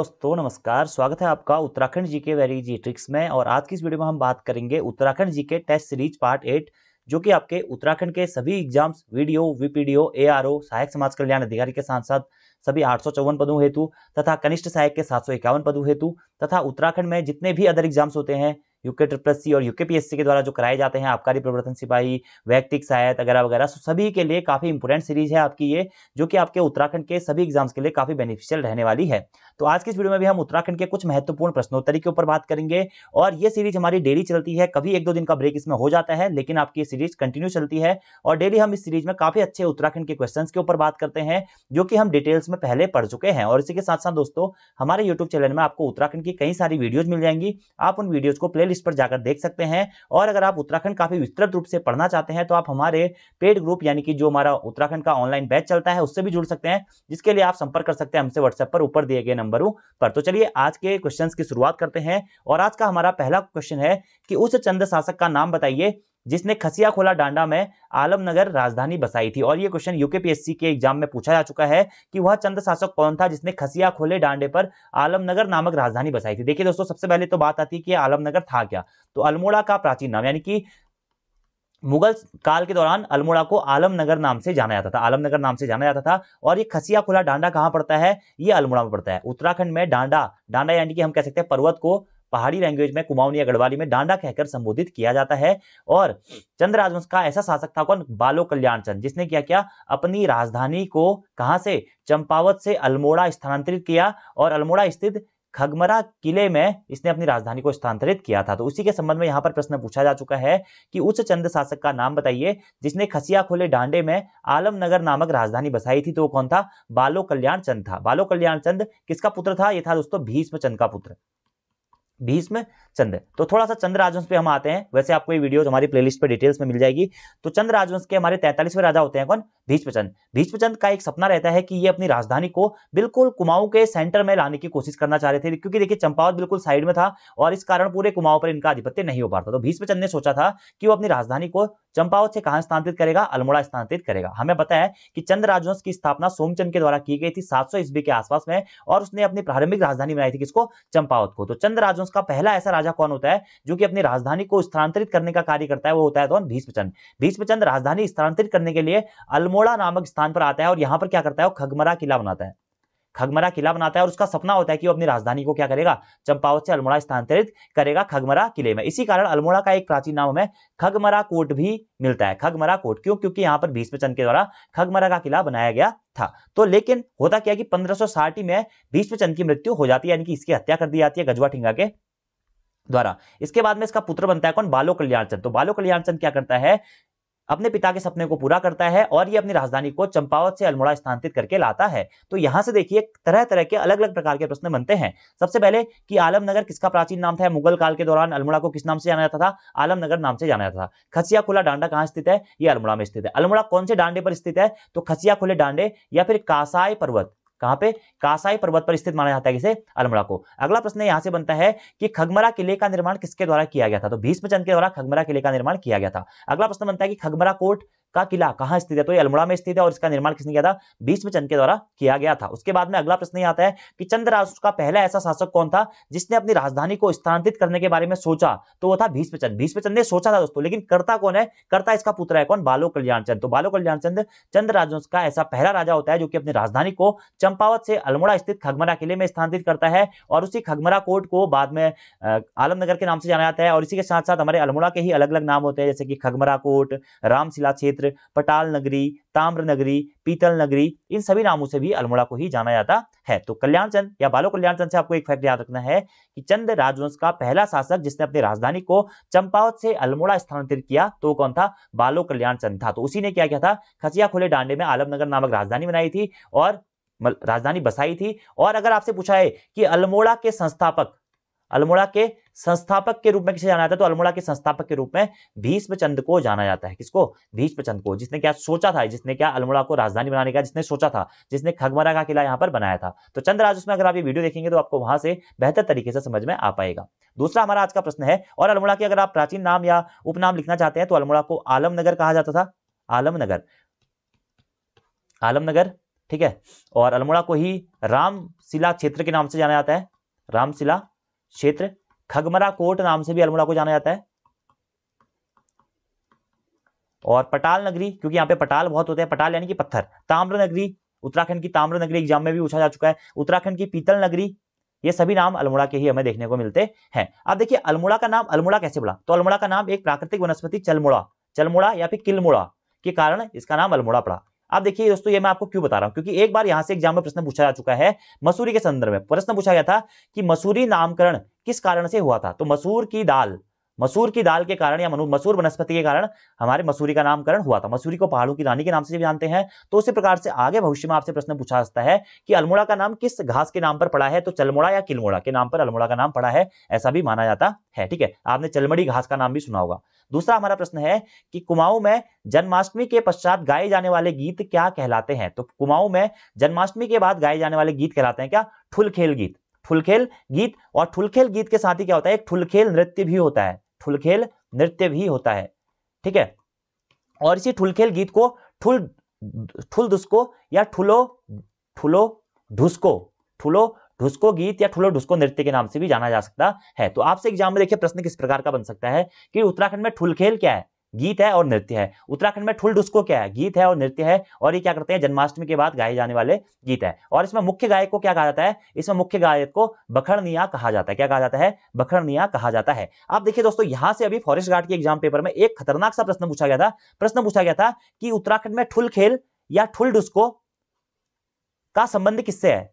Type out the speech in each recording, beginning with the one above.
दोस्तों नमस्कार स्वागत है आपका उत्तराखंड जीके वेरी ट्रिक्स में और आज की इस वीडियो में हम बात करेंगे Uttarakhand GK test series part eight जो कि आपके उत्तराखंड के सभी एग्जाम्स वीडियो वीपीडीओ एआरओ सहायक समाज कल्याण अधिकारी के साथ साथ सभी आठ पदों हेतु तथा कनिष्ठ सहायक के सात पदों हेतु तथा उत्तराखंड में जितने भी अदर एग्जाम्स होते हैं यूके ट्रिपल सी और यूके पीएससी के द्वारा जो कराए जाते हैं आबकारी प्रवर्तन सिपाही व्यक्तिक सहायता वगैरह वगैरह सभी के लिए काफी इंपोर्टेंट सीरीज है आपकी ये जो कि आपके उत्तराखंड के सभी एग्जाम्स के लिए काफी बेनिफिशियल रहने वाली है तो आज की इस वीडियो में भी हम उत्तराखंड के कुछ महत्वपूर्ण प्रश्नोत्तरी के ऊपर बात करेंगे और ये सीरीज हमारी डेली चलती है कभी एक दो दिन का ब्रेक इसमें हो जाता है लेकिन आपकी सीरीज कंटिन्यू चलती है और डेली हम इस सीरीज में काफी अच्छे उत्तराखंड के क्वेश्चन के ऊपर बात करते हैं जो कि हम डिटेल्स में पहले पढ़ चुके हैं और इसी के साथ साथ दोस्तों हमारे यूट्यूब चैनल में आपको उत्तराखंड की कई सारी वीडियोज मिल जाएंगी आप उन वीडियोज को प्ले पर जाकर देख सकते हैं और अगर आप उत्तराखंड काफी विस्तृत रूप से पढ़ना चाहते हैं तो आप हमारे पेड ग्रुप यानी कि जो हमारा उत्तराखंड का ऑनलाइन बैच चलता है उससे भी जुड़ सकते हैं जिसके लिए आप संपर्क कर सकते हैं हमसे व्हाट्सएप पर ऊपर दिए गए नंबर नंबरों पर तो चलिए आज के क्वेश्चंस की शुरुआत करते हैं और आज का हमारा पहला क्वेश्चन है कि उस चंद शासक का नाम बताइए जिसने खसिया खोला डांडा में आलमनगर राजधानी बसाई थी और ये क्वेश्चन यूके यूकेपीएससी के एग्जाम में पूछा जा चुका है कि वह चंद शासक कौन था जिसने खसिया खोले डांडे पर आलमनगर नामक राजधानी बसाई थी देखिए दोस्तों सबसे पहले तो बात आती है कि आलमनगर था क्या तो अल्मोड़ा का प्राचीन नाम यानी कि मुगल काल के दौरान अल्मोड़ा को आलमनगर नाम से जाना जाता था आलमनगर नाम से जाना जाता था और ये खसिया खुला डांडा कहाँ पड़ता है ये अल्मोड़ा में पड़ता है उत्तराखंड में डांडा डांडा यानी कि हम कह सकते हैं पर्वत को पहाड़ी लैंग्वेज में कुमाऊनी या गढ़वाली में डांडा कहकर संबोधित किया जाता है और चंद्र राजवंश का ऐसा शासक था कौन बालो कल्याण चंद जिसने क्या किया अपनी राजधानी को कहाँ से चंपावत से अल्मोड़ा स्थानांतरित किया और अल्मोड़ा स्थित खगमरा किले में इसने अपनी राजधानी को स्थानांतरित किया था तो उसी के संबंध में यहाँ पर प्रश्न पूछा जा चुका है कि उस चंद शासक का नाम बताइए जिसने खसिया खोले डांडे में आलमनगर नामक राजधानी बसाई थी तो वो कौन था बालो कल्याण चंद था बालो कल्याण चंद किसका पुत्र था यह था दोस्तों भीष्म चंद का पुत्र भीष्म चंद तो थोड़ा सा चंद्र राजवंश पे हम आते हैं वैसे आपको ये वीडियो हमारी प्लेलिस्ट पे डिटेल्स में मिल जाएगी तो चंद्र राजवंश के हमारे तैंतालीसवें राजा होते हैं कौन भीष्मचंद भीष्मचंद का एक सपना रहता है कि ये अपनी राजधानी को बिल्कुल कुमाऊं के सेंटर में लाने की कोशिश करना चाह रहे थे क्योंकि देखिए चंपावत बिल्कुल साइड में था और इस कारण पूरे कुमाऊं पर इनका आधिपत्य नहीं हो पाता तो भीष्मचंद ने सोचा था कि वो अपनी राजधानी को चंपावत से कहां स्थानांतरित करेगा अल्मोड़ा स्थानांतरित करेगा हमें पता है कि चंद राजवंश की स्थापना सोमचंद के द्वारा की गई थी सात सौ ईस्वी के आसपास में और उसने अपनी प्रारंभिक राजधानी बनाई थी किसको चंपावत को तो चंद राजवंश का पहला ऐसा राजा कौन होता है जो कि अपनी राजधानी को स्थानांतरित करने का कार्य करता है वो होता है कौन भीष्मचंद भीष्मचंद राजधानी स्थानांतरित करने के लिए अल्मोड़ा अमोड़ा नामक स्थान पर आता है और यहां पर क्या करता है खगमरा किला बनाता है खगमरा किला बनाता है और उसका सपना होता है कि वो अपनी राजधानी को क्या करेगा चंपावत से अल्मोड़ा स्थानांतरित करेगा खगमरा किले में इसी कारण अल्मोड़ा का एक प्राचीन नाम हमें खगमरा कोट भी मिलता है खगमरा कोट क्यों क्योंकि यहाँ पर भीष्म के द्वारा खगमरा का किला बनाया गया था तो लेकिन होता क्या कि पंद्रह में भीष्म की मृत्यु हो जाती है यानी कि इसकी हत्या कर दी जाती है गजवा ठिंगा के द्वारा इसके बाद में इसका पुत्र बनता है कौन बालो कल्याण चंद तो बालो कल्याण चंद क्या करता है अपने पिता के सपने को पूरा करता है और ये अपनी राजधानी को चंपावत से अल्मोड़ा स्थानांतरित करके लाता है तो यहाँ से देखिए तरह तरह के अलग अलग प्रकार के प्रश्न बनते हैं सबसे पहले कि आलमनगर किसका प्राचीन नाम था मुगल काल के दौरान अल्मोड़ा को किस नाम से जाना जाता था आलमनगर नाम से जाना जाता था खसिया खुला डांडा कहाँ स्थित है ये अल्मोड़ा में स्थित है अल्मोड़ा कौन से डांडे पर स्थित है तो खसिया खुले डांडे या फिर कासाय पर्वत कहां पे कासाई पर्वत पर स्थित माना जाता है किसे अलमड़ा को अगला प्रश्न यहां से बनता है कि खगमरा किले का निर्माण किसके द्वारा किया गया था तो भीष्मचंद के द्वारा खगमरा किले का निर्माण किया गया था अगला प्रश्न बनता है कि खगमरा कोट का किला कहां स्थित है तो ये अल्मोड़ा में स्थित है और इसका निर्माण किसने किया था भीष्म चंद के द्वारा किया गया था उसके बाद में अगला प्रश्न आता है कि चंद्र राष्ट्र का पहला ऐसा शासक कौन था जिसने अपनी राजधानी को स्थानांतरित करने के बारे में सोचा तो वो था भीष्म चंद भीष्म चंद ने सोचा था दोस्तों लेकिन करता कौन है करता इसका पुत्र है कौन बालो कल्याण चंद तो बालो कल्याण चंद चंद्र का ऐसा पहला राजा होता है जो कि अपनी राजधानी को चंपावत से अल्मोड़ा स्थित खगमरा किले में स्थानांतरित करता है और उसी खगमरा कोट को बाद में आलमनगर के नाम से जाना जाता है और इसी के साथ साथ हमारे अल्मोड़ा के ही अलग अलग नाम होते हैं जैसे कि खगमरा कोट रामशिला क्षेत्र क्षेत्र पटाल नगरी ताम्र नगरी पीतल नगरी इन सभी नामों से भी अल्मोड़ा को ही जाना जाता है तो कल्याण चंद या बालो कल्याण चंद से आपको एक फैक्ट याद रखना है कि चंद राजवंश का पहला शासक जिसने अपनी राजधानी को चंपावत से अल्मोड़ा स्थानांतरित किया तो कौन था बालो कल्याण चंद था तो उसी ने क्या किया था खसिया खुले डांडे में आलमनगर नामक राजधानी बनाई थी और राजधानी बसाई थी और अगर आपसे पूछा है कि अल्मोड़ा के संस्थापक अल्मोड़ा के संस्थापक के रूप में किसे जाना जाता है तो अल्मोड़ा के संस्थापक के रूप में भीष्मचंद को जाना जाता है किसको भीष्मचंद को जिसने क्या सोचा था जिसने क्या अल्मोड़ा को राजधानी बनाने का जिसने सोचा था जिसने खगमरा का किला यहाँ पर बनाया था तो चंद्रराज उसमें अगर आप ये वीडियो देखेंगे तो आपको वहां से बेहतर तरीके से समझ में आ पाएगा दूसरा हमारा आज का प्रश्न है और अल्मोड़ा के अगर आप प्राचीन नाम या उपनाम लिखना चाहते हैं तो अल्मोड़ा को आलमनगर कहा जाता था आलमनगर आलमनगर ठीक है और अल्मोड़ा को ही रामशिला क्षेत्र के नाम से जाना जाता है रामशिला क्षेत्र खगमरा कोट नाम से भी अल्मोड़ा को जाना जाता है और पटाल नगरी क्योंकि यहाँ पे पटाल बहुत होते हैं पटाल यानी कि पत्थर ताम्र नगरी उत्तराखंड की ताम्र नगरी एग्जाम में भी पूछा जा चुका है उत्तराखंड की पीतल नगरी ये सभी नाम अल्मोड़ा के ही हमें देखने को मिलते हैं अब देखिए अल्मोड़ा का नाम अल्मोड़ा कैसे बड़ा तो अल्मोड़ा का नाम एक प्राकृतिक वनस्पति चलमोड़ा चलमोड़ा या फिर किलमोड़ा के कारण इसका नाम अल्मोड़ा पड़ा आप देखिए दोस्तों ये मैं आपको क्यों बता रहा हूं क्योंकि एक बार यहां से एग्जाम में प्रश्न पूछा जा चुका है मसूरी के संदर्भ में प्रश्न पूछा गया था कि मसूरी नामकरण किस कारण से हुआ था तो मसूर की दाल मसूर की दाल के कारण या मसूर वनस्पति के कारण हमारे मसूरी का नामकरण हुआ था मसूरी को पहाड़ों की रानी के नाम से जानते हैं तो उसी प्रकार से आगे भविष्य में आपसे प्रश्न पूछा जाता है कि अल्मोड़ा का नाम किस घास के नाम पर पड़ा है तो चलमोड़ा या किलमोड़ा के नाम पर अल्मोड़ा का नाम पड़ा है ऐसा भी माना जाता है ठीक है आपने चलमड़ी घास का नाम भी सुना होगा दूसरा हमारा प्रश्न है कि कुमाऊं में जन्माष्टमी के पश्चात गाए जाने वाले गीत क्या कहलाते हैं तो कुमाऊं में जन्माष्टमी के बाद गाए जाने वाले गीत कहलाते हैं क्या ठुलखेल गीत ठुलखेल गीत और ठुलखेल गीत के साथ ही क्या होता है एक ठुलखेल नृत्य भी होता है ठुलखेल नृत्य भी होता है ठीक है और इसी ठुलखेल गीत को ठुल ठुल दुस्को या ठुलो ठुलो ढुस्को ठुलो ढुस्को गीत या ठुलो ढुस्को नृत्य के नाम से भी जाना जा सकता है तो आपसे एग्जाम में देखिए प्रश्न किस प्रकार का बन सकता है कि उत्तराखंड में ठुलखेल क्या है गीत है और नृत्य है उत्तराखंड में ठुल डुस्को क्या है गीत है और नृत्य है और ये क्या करते हैं जन्माष्टमी के बाद गाए जाने वाले गीत है और इसमें मुख्य गायक को क्या कहा जाता है इसमें मुख्य गायक को बखड़निया कहा जाता है क्या कहा जाता है बखड़निया कहा जाता है आप देखिए दोस्तों यहां से अभी फॉरेस्ट गार्ड के एग्जाम पेपर में एक खतरनाक सा प्रश्न पूछा गया था प्रश्न पूछा गया था कि उत्तराखंड में ठुल खेल या ठुल डुस्को का संबंध किससे है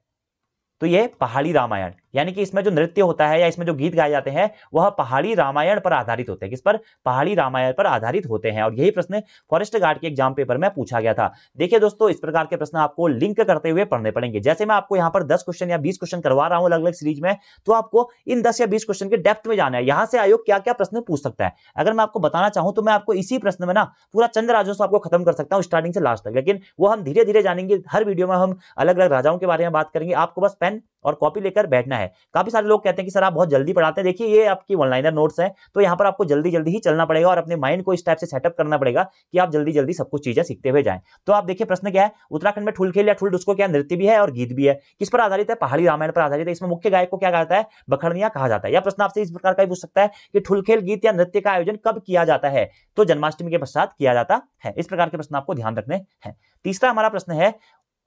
तो ये पहाड़ी रामायण यानी कि इसमें जो नृत्य होता है या इसमें जो गीत गाए जाते हैं वह पहाड़ी रामायण पर आधारित होते हैं किस पर पहाड़ी रामायण पर आधारित होते हैं और यही प्रश्न फॉरेस्ट गार्ड के एग्जाम पेपर में पूछा गया था देखिए दोस्तों इस प्रकार के प्रश्न आपको लिंक करते हुए पढ़ने पड़ेंगे जैसे मैं आपको यहाँ पर दस क्वेश्चन या बीस क्वेश्चन करवा रहा हूँ अलग अलग सीरीज में तो आपको इन दस या बीस क्वेश्चन के डेप्थ में जाना है यहाँ से आयोग क्या क्या प्रश्न पूछ सकता है अगर मैं आपको बताना चाहूँ तो मैं आपको इसी प्रश्न में ना पूरा चंद्र राजस्व आपको खत्म कर सकता हूँ स्टार्टिंग से लास्ट तक लेकिन वो हम धीरे धीरे जानेंगे हर वीडियो में हम अलग अलग राजाओं के बारे में बात करेंगे आपको बस पेन और कॉपी लेकर बैठना है काफी सारे लोग कहते हैं कि सर आप बहुत जल्दी पढ़ाते हैं देखिए ये आपकी ऑनलाइनर नोट्स हैं तो यहाँ पर आपको जल्दी जल्दी ही चलना पड़ेगा और अपने माइंड को इस टाइप से सेटअप करना पड़ेगा कि आप जल्दी जल्दी सब कुछ चीजें सीखते हुए जाएं तो आप देखिए प्रश्न क्या है उत्तराखंड में ठुल खेल या ठुल डुस्को क्या नृत्य भी है और गीत भी है किस पर आधारित है पहाड़ी रामायण पर आधारित है इसमें मुख्य गायक को क्या कहता है बखरनिया कहा जाता है यह प्रश्न आपसे इस प्रकार का पूछ सकता है कि ठुल खेल गीत या नृत्य का आयोजन कब किया जाता है तो जन्माष्टमी के पश्चात किया जाता है इस प्रकार के प्रश्न आपको ध्यान रखने हैं तीसरा हमारा प्रश्न है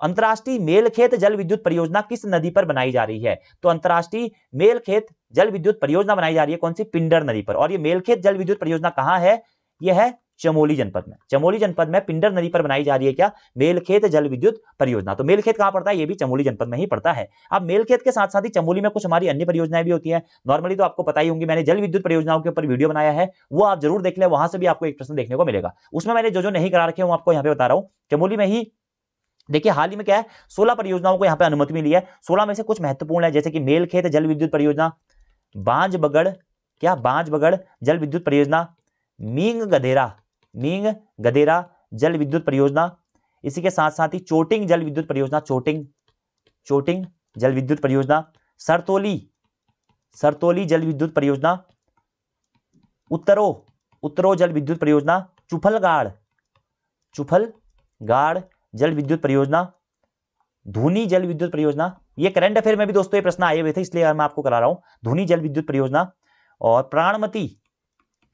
अंतर्राष्ट्रीय मेलखेत जल विद्युत परियोजना किस नदी पर बनाई जा रही है तो अंतर्राष्ट्रीय मेलखेत जल विद्युत परियोजना बनाई जा रही है कौन सी पिंडर नदी पर और ये मेलखेत जल विद्युत परियोजना कहाँ है यह है चमोली जनपद में चमोली जनपद में पिंडर नदी पर बनाई जा रही है क्या मेलखेत जल विद्युत परियोजना तो मेलखेत कहाँ पड़ता है ये भी चमोली जनपद में ही पड़ता है अब मेलखेत के साथ साथ ही चमोली में कुछ हमारी अन्य परियोजनाएं भी होती है नॉर्मली तो आपको पता ही होंगी मैंने जल विद्युत परियोजनाओं के ऊपर वीडियो बनाया है वो आप जरूर देख लें वहां से भी आपको एक प्रश्न देखने को मिलेगा उसमें मैंने जो जो नहीं करा रखे हूँ आपको यहाँ पे बता रहा हूँ चमोली में ही देखिए हाल ही में क्या है सोलह परियोजनाओं को यहाँ पे अनुमति मिली है सोलह में से कुछ महत्वपूर्ण है जैसे कि मेलखेत जल विद्युत परियोजना बांझ बगड़ क्या बांझ बगड़ जल विद्युत परियोजना मींग गधेरा मींग गधेरा जल विद्युत परियोजना इसी के साथ साथ ही चोटिंग जल विद्युत परियोजना चोटिंग चोटिंग जल विद्युत परियोजना सरतोली सरतोली जल विद्युत परियोजना उत्तरो उत्तरो जल विद्युत परियोजना चुफलगाड़ चुफलगाड़ जल विद्युत परियोजना धूनी जल विद्युत परियोजना ये करंट अफेयर में भी दोस्तों ये प्रश्न आए हुए थे इसलिए मैं आपको करा रहा हूं धूनी जल विद्युत परियोजना और प्राणमती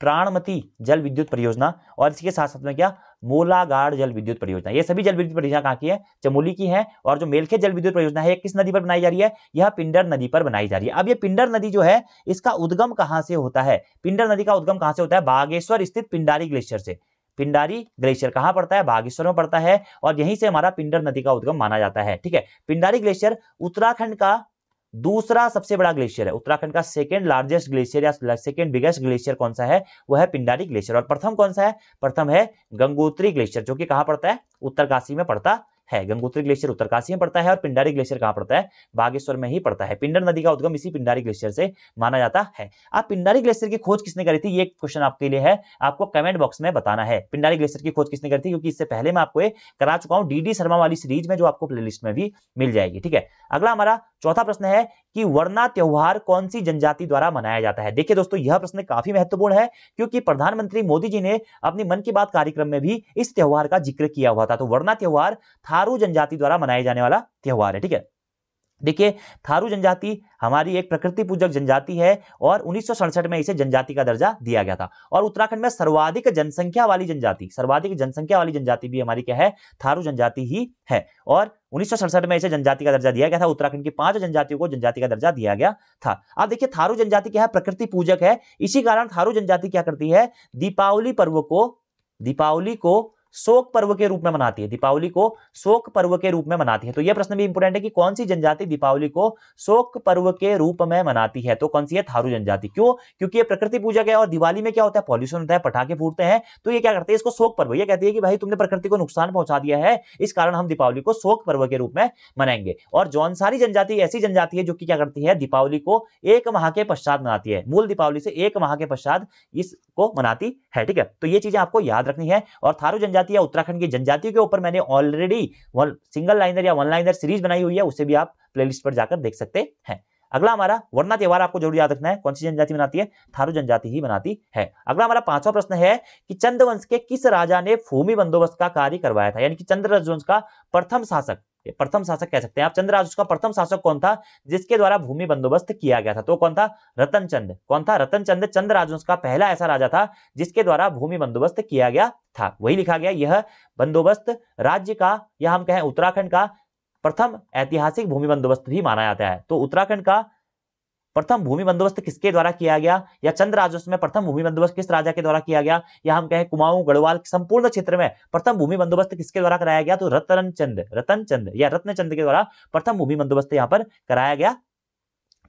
प्राणमती जल विद्युत परियोजना और इसके साथ साथ में क्या मोलागाड़ जल विद्युत परियोजना ये सभी जल विद्युत परियोजना कहाँ की है चमोली की है और जो मेलखे जल विद्युत परियोजना है किस नदी पर बनाई जा रही है यह पिंडर नदी पर बनाई जा रही है अब ये पिंडर नदी जो है इसका उद्गम कहाँ से होता है पिंडर नदी का उद्गम कहाँ से होता है बागेश्वर स्थित पिंडारी ग्लेशियर से पिंडारी ग्लेशियर कहां पड़ता है बागेश्वर में पड़ता है और यहीं से हमारा पिंडर नदी का उद्गम माना जाता है ठीक है पिंडारी ग्लेशियर उत्तराखंड का दूसरा सबसे बड़ा ग्लेशियर है उत्तराखंड का सेकेंड लार्जेस्ट ग्लेशियर या सेकेंड बिगेस्ट ग्लेशियर कौन सा है वह है पिंडारी ग्लेशियर और प्रथम कौन सा है प्रथम है गंगोत्री ग्लेशियर जो कि कहां पड़ता है उत्तरकाशी में पड़ता है गंगोत्री ग्लेशियर उत्तरकाशी में पड़ता है और पिंडारी ग्लेशियर कहाँ पड़ता है बागेश्वर में ही पड़ता है पिंडर नदी का उद्गम इसी पिंडारी ग्लेशियर से माना जाता है आप पिंडारी ग्लेशियर की खोज किसने करी थी ये क्वेश्चन आपके लिए है आपको कमेंट बॉक्स में बताना है पिंडारी ग्लेशियर की खोज किसने करी थी क्योंकि इससे पहले मैं आपको करा चुका हूँ डी शर्मा वाली सीरीज में जो आपको प्लेलिस्ट में भी मिल जाएगी ठीक है अगला हमारा चौथा प्रश्न है कि वर्णा त्यौहार कौन सी जनजाति द्वारा मनाया जाता है देखिए दोस्तों यह प्रश्न काफी महत्वपूर्ण है क्योंकि प्रधानमंत्री मोदी जी ने अपने मन की बात कार्यक्रम में भी इस त्यौहार का जिक्र किया हुआ था तो वर्णा त्यौहार थारू जनजाति द्वारा मनाया जाने वाला त्यौहार है ठीक है देखिए थारू जनजाति हमारी एक प्रकृति पूजक जनजाति है और उन्नीस में इसे जनजाति का दर्जा दिया गया था और उत्तराखंड में सर्वाधिक जनसंख्या वाली जनजाति सर्वाधिक जनसंख्या वाली जनजाति भी हमारी क्या है थारू जनजाति ही है और उन्नीस में इसे जनजाति का दर्जा दिया गया था उत्तराखंड की पांच जनजातियों को जनजाति का दर्जा दिया गया था अब देखिए थारू जनजाति क्या है प्रकृति पूजक है इसी कारण थारू जनजाति क्या करती है दीपावली पर्व को दीपावली को शोक पर्व के रूप में मनाती है दीपावली को शोक पर्व के रूप में मनाती है तो यह प्रश्न भी इंपोर्टेंट है कि कौन सी जनजाति दीपावली को शोक पर्व के रूप में मनाती है तो कौन सी है थारू जनजाति क्यों क्योंकि ये प्रकृति पूजक है और दिवाली में क्या होता है पॉल्यूशन होता है पटाखे फूटते हैं तो ये क्या करते हैं इसको शोक पर्व यह कहती है कि भाई तुमने प्रकृति को नुकसान पहुंचा दिया है इस कारण हम दीपावली को शोक पर्व के रूप में मनाएंगे और जौनसारी जनजाति ऐसी जनजाति है जो कि क्या करती है दीपावली को एक माह के पश्चात मनाती है मूल दीपावली से एक माह के पश्चात इसको मनाती है ठीक है तो ये चीजें आपको याद रखनी है और थारू जनजाति जनजाति या उत्तराखंड की जनजातियों के ऊपर मैंने ऑलरेडी वन सिंगल लाइनर या वन लाइनर सीरीज बनाई हुई है उसे भी आप प्लेलिस्ट पर जाकर देख सकते हैं अगला हमारा वर्णा त्यौहार आपको जरूर याद रखना है कौन सी जनजाति बनाती है थारू जनजाति ही बनाती है अगला हमारा पांचवा प्रश्न है कि चंद्रवंश के किस राजा ने भूमि बंदोबस्त का कार्य करवाया था यानी कि चंद्रवंश का प्रथम शासक प्रथम शासक कह सकते हैं आप चंद्र का प्रथम शासक कौन था जिसके द्वारा भूमि बंदोबस्त किया गया था तो कौन था रतन चंद कौन था रतन चंद चंद्र का पहला ऐसा राजा था जिसके द्वारा भूमि बंदोबस्त किया गया था वही लिखा गया यह बंदोबस्त राज्य का या हम कहें उत्तराखंड का प्रथम ऐतिहासिक भूमि बंदोबस्त भी माना जाता है तो उत्तराखंड का प्रथम भूमि बंदोबस्त किसके द्वारा किया गया या चंद राजस्व में प्रथम भूमि बंदोबस्त किस राजा के द्वारा किया गया या हम कहें कुमाऊं गढ़वाल संपूर्ण क्षेत्र में प्रथम भूमि बंदोबस्त किसके द्वारा कराया गया तो रतन चंद रतन चंद या रत्न चंद के द्वारा प्रथम भूमि बंदोबस्त यहाँ पर कराया गया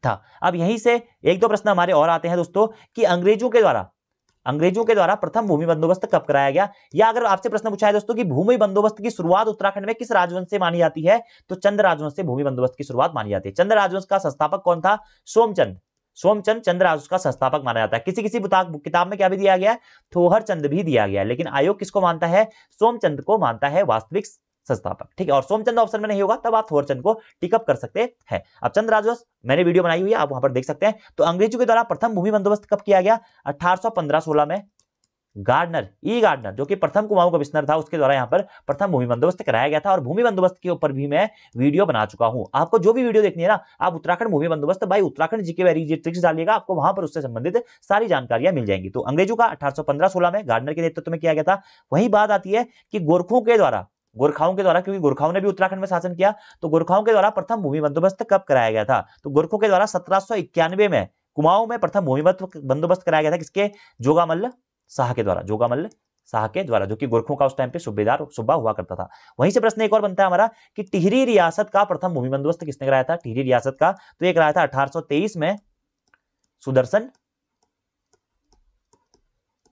था अब यहीं से एक दो प्रश्न हमारे और आते हैं दोस्तों कि अंग्रेजों के द्वारा अंग्रेजों के द्वारा प्रथम भूमि बंदोबस्त कब कराया गया या अगर आपसे प्रश्न पूछा है दोस्तों कि भूमि बंदोबस्त की शुरुआत उत्तराखंड में किस राजवंश से मानी जाती है तो चंद राजवंश से भूमि बंदोबस्त की शुरुआत मानी जाती है चंद्र राजवंश का संस्थापक कौन था सोमचंद सोमचंद चंद्र राजवंश का संस्थापक माना जाता है किसी किसी किताब में क्या भी दिया गया थोहर चंद भी दिया गया लेकिन आयोग किसको मानता है सोमचंद को मानता है वास्तविक संस्थापक ठीक है और सोमचंद ऑप्शन में नहीं होगा तब आप थोरचंद को टिकअप कर सकते हैं अब चंद राजवंश मैंने वीडियो बनाई हुई है आप वहां पर देख सकते हैं तो अंग्रेजों के द्वारा प्रथम भूमि बंदोबस्त कब किया गया अठारह सौ में गार्डनर ई गार्डनर जो कि प्रथम कुमाऊं कमिश्नर था उसके द्वारा यहाँ पर प्रथम भूमि बंदोबस्त कराया गया था और भूमि बंदोबस्त के ऊपर भी मैं वीडियो बना चुका हूं आपको जो भी वीडियो देखनी है ना आप उत्तराखंड भूमि बंदोबस्त भाई उत्तराखंड जीके वेरी ट्रिक्स डालिएगा आपको वहां पर उससे संबंधित सारी जानकारियां मिल जाएंगी तो अंग्रेजों का अठारह सौ में गार्डनर के नेतृत्व में किया गया था वही बात आती है कि गोरखों के द्वारा गोरखाओं के द्वारा क्योंकि गोरखाओं ने भी उत्तराखंड में शासन किया तो गोरखाओं के द्वारा प्रथम भूमि बंदोबस्त कब कराया गया था तो गोरखों के द्वारा सत्रह में कुमाऊं में प्रथम भूमि बंदोबस्त कराया गया था किसके जोगामल्ल शाह के द्वारा जोगामल्ल शाह के द्वारा जो कि गोरखों का उस टाइम पे सूबेदार सूबा हुआ करता था वहीं से प्रश्न एक और बनता है हमारा कि टिहरी रियासत का प्रथम भूमि बंदोबस्त किसने कराया था टिहरी रियासत का तो एक कराया था अठारह में सुदर्शन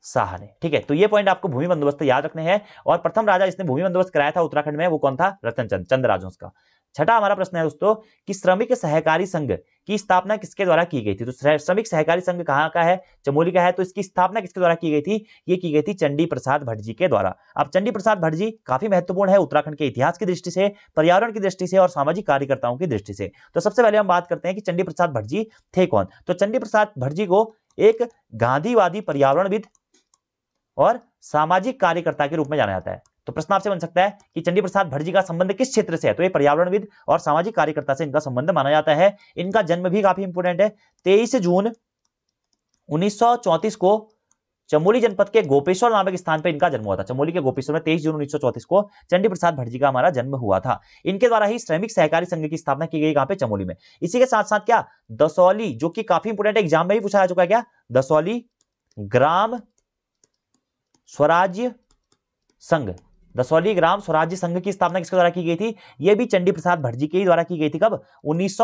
शाह ने ठीक है तो ये पॉइंट आपको भूमि बंदोबस्त याद रखने हैं और प्रथम राजा जिसने भूमि बंदोबस्त कराया था उत्तराखंड में वो कौन था रतन चंद चंद राजवंश का छठा हमारा प्रश्न है दोस्तों कि श्रमिक सहकारी संघ की स्थापना किसके द्वारा की गई थी तो श्रमिक सहकारी संघ कहाँ का है चमोली का है तो इसकी स्थापना किसके द्वारा की गई थी ये की गई थी चंडी प्रसाद भट्ट जी के द्वारा अब चंडी प्रसाद भट्ट जी काफी महत्वपूर्ण है उत्तराखंड के इतिहास की दृष्टि से पर्यावरण की दृष्टि से और सामाजिक कार्यकर्ताओं की दृष्टि से तो सबसे पहले हम बात करते हैं कि चंडी प्रसाद भट्ट जी थे कौन तो चंडी प्रसाद भट्ट जी को एक गांधीवादी पर्यावरणविद और सामाजिक कार्यकर्ता के रूप में जाना जाता है तो प्रश्न आपसे बन सकता है कि चंडी प्रसाद भटजी का संबंध किस क्षेत्र से है तो ये पर्यावरणविद और सामाजिक कार्यकर्ता से इनका संबंध माना जाता है इनका जन्म भी काफी इंपोर्टेंट है तेईस जून उन्नीस को चमोली जनपद के गोपेश्वर नामक स्थान पर इनका जन्म हुआ था चमोली के गोपेश्वर में 23 जून 1934 को चंडी प्रसाद भटजी का हमारा जन्म हुआ था इनके द्वारा ही श्रमिक सहकारी संघ की स्थापना की गई कहां पे चमोली में इसी के साथ साथ क्या दसौली जो कि काफी इंपोर्टेंट एग्जाम में भी पूछा जा चुका है क्या दसौली ग्राम स्वराज्य संघ रसौली ग्राम स्वराज्य संघ की स्थापना किसके द्वारा की गई थी यह भी चंडी प्रसाद भटजी के द्वारा की गई थी कब उन्नीस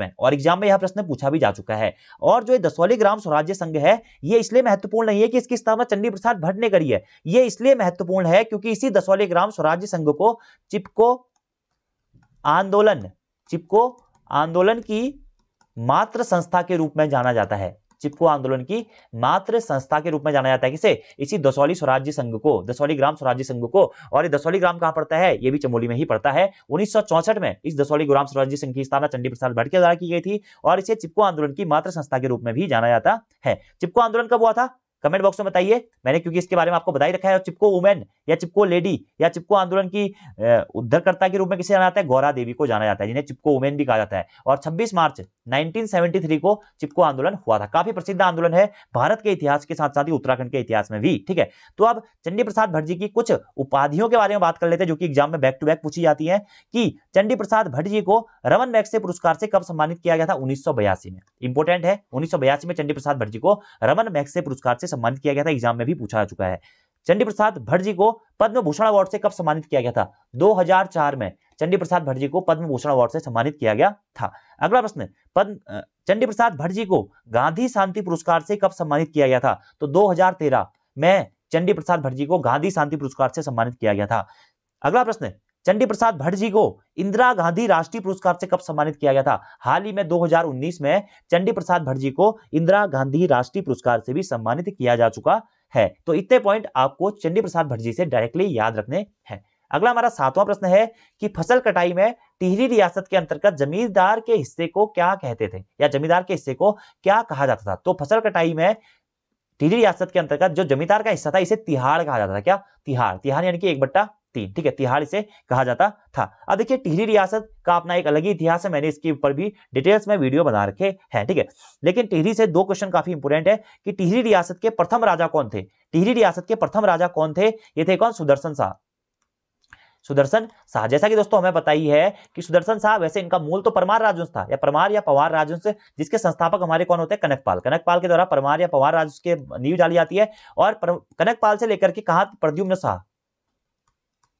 में और एग्जाम में यह प्रश्न पूछा भी जा चुका है और जो दसौली ग्राम स्वराज्य संघ है यह इसलिए महत्वपूर्ण नहीं है कि इसकी स्थापना चंडी प्रसाद भट्ट ने करी है यह इसलिए महत्वपूर्ण है क्योंकि इसी दसौली ग्राम स्वराज्य संघ को चिपको आंदोलन चिपको आंदोलन की मात्र संस्था के रूप में जाना जाता है चिपको आंदोलन की मात्र संस्था के रूप में जाना जाता है किसे इसी दसौली स्वराज्य संघ को दसौली ग्राम स्वराज्य संघ को और ये दसौली ग्राम कहाँ पड़ता है ये भी चमोली में ही पड़ता है उन्नीस में इस दसौली ग्राम स्वराज्य संघ की स्थापना चंडी प्रसाद भट्ट के द्वारा की गई थी और इसे चिपको आंदोलन की मात्र संस्था के रूप में भी जाना जाता है चिपको आंदोलन कब हुआ था कमेंट बॉक्स में बताइए मैंने क्योंकि इसके बारे में आपको बताई रखा है चिपको वुमेन या चिपको लेडी या चिपको आंदोलन की उद्धरकर्ता के रूप में किसे जाना जाता है गौरा देवी को जाना जाता है जिन्हें चिपको वुमेन भी कहा जाता है और 26 मार्च 1973 को चिपको आंदोलन हुआ था काफी प्रसिद्ध आंदोलन है भारत के इतिहास के साथ साथ ही उत्तराखंड के इतिहास में भी ठीक है तो अब चंडी प्रसाद भट्ट जी की कुछ उपाधियों के बारे में बात कर लेते हैं जो कि एग्जाम में बैक टू बैक पूछी जाती है कि चंडी प्रसाद भट्ट जी को रमन मैक्स से पुरस्कार से कब सम्मानित किया गया था उन्नीस में इंपोर्टेंट है उन्नीस में चंडी प्रसाद भट्ट जी को रमन मैक्स से पुरस्कार से सम्मानित किया गया था एग्जाम में भी पूछा जा चुका है चंडी प्रसाद भट्ट को पद्म भूषण अवार्ड से कब सम्मानित किया गया था 2004 में चंडी प्रसाद भट्ट को पद्म भूषण अवार्ड से सम्मानित किया गया था अगला प्रश्न पद्म चंडी प्रसाद भट्ट को गांधी शांति पुरस्कार से कब सम्मानित किया गया था तो 2013 में चंडी प्रसाद भट्ट को गांधी शांति पुरस्कार से सम्मानित किया गया था अगला प्रश्न चंडी प्रसाद भट्ट जी को इंदिरा गांधी राष्ट्रीय पुरस्कार से कब सम्मानित किया गया था हाल ही में 2019 में चंडी प्रसाद भट्ट जी को इंदिरा गांधी राष्ट्रीय पुरस्कार से भी सम्मानित किया जा चुका है तो इतने पॉइंट आपको चंडी प्रसाद भट्ट जी से डायरेक्टली याद रखने हैं अगला हमारा सातवां प्रश्न है कि फसल कटाई में टिहरी रियासत के अंतर्गत जमींदार के हिस्से को क्या कहते थे या जमींदार के हिस्से को क्या कहा जाता था तो फसल कटाई में टिहरी रियासत के अंतर्गत जो जमींदार का हिस्सा था इसे तिहाड़ कहा जाता था क्या तिहाड़ तिहाड़ यानी कि एक बट्टा तीन ठीक है तिहाड़ इसे कहा जाता था अब देखिए टिहरी रियासत का अपना एक अलग ही इतिहास है मैंने इसके ऊपर भी डिटेल्स में वीडियो बना रखे हैं ठीक है लेकिन टिहरी से दो क्वेश्चन काफी इंपोर्टेंट है कि टिहरी रियासत के प्रथम राजा कौन थे टिहरी रियासत के प्रथम राजा कौन थे ये थे कौन सुदर्शन शाह सुदर्शन शाह जैसा कि दोस्तों हमें बताई है कि सुदर्शन शाह वैसे इनका मूल तो परमार राजवंश था या परमार या पवार राजवंश जिसके संस्थापक हमारे कौन होते हैं कनकपाल कनकपाल के द्वारा परमार या पवार राजवंश के नींव डाली जाती है और कनकपाल से लेकर के कहा प्रद्युम्न शाह